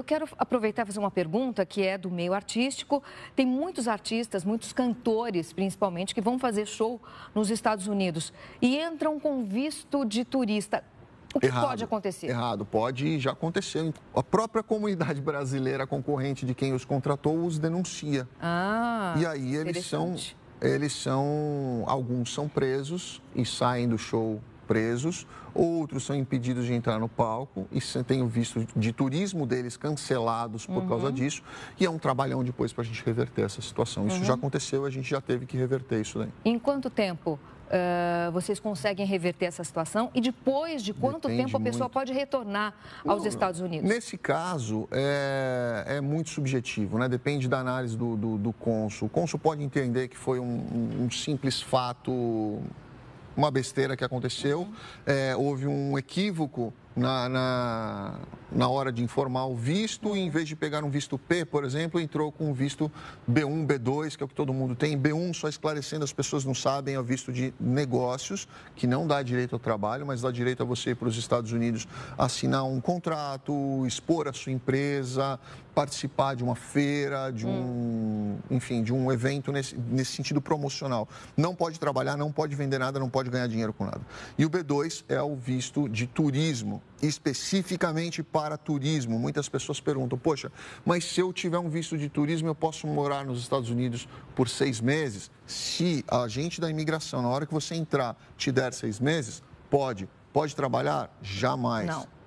Eu quero aproveitar e fazer uma pergunta que é do meio artístico. Tem muitos artistas, muitos cantores, principalmente, que vão fazer show nos Estados Unidos e entram com visto de turista. O que errado, pode acontecer? Errado, pode já acontecer. A própria comunidade brasileira concorrente de quem os contratou os denuncia. Ah, e aí eles são, eles são, alguns são presos e saem do show presos, outros são impedidos de entrar no palco e tenho visto de turismo deles cancelados por uhum. causa disso. E é um trabalhão depois para a gente reverter essa situação. Isso uhum. já aconteceu, a gente já teve que reverter isso daí. Em quanto tempo Uh, vocês conseguem reverter essa situação e depois de quanto Depende tempo a pessoa muito. pode retornar aos não, Estados Unidos? Nesse caso, é, é, muito subjetivo, né? Depende da análise do, do, do cônsul. O cônsul pode entender que foi um, um simples fato uma besteira que aconteceu, é, houve um equívoco na, na, na, hora de informar o visto, e em vez de pegar um visto P, por exemplo, entrou com um visto B1, B2, que é o que todo mundo tem. B1, só esclarecendo, as pessoas não sabem, é o visto de negócios, que não dá direito ao trabalho, mas dá direito a você ir para os Estados Unidos assinar um contrato, expor a sua empresa, participar de uma feira, de um, hum. enfim, de um evento nesse, nesse sentido promocional. Não pode trabalhar, não pode vender nada, não pode ganhar dinheiro com nada. E o B2 é o visto de turismo especificamente para turismo. Muitas pessoas perguntam: poxa, mas se eu tiver um visto de turismo, eu posso morar nos Estados Unidos por seis meses? Se a agente da imigração, na hora que você entrar, te der seis meses, pode. Pode trabalhar? Jamais. Não.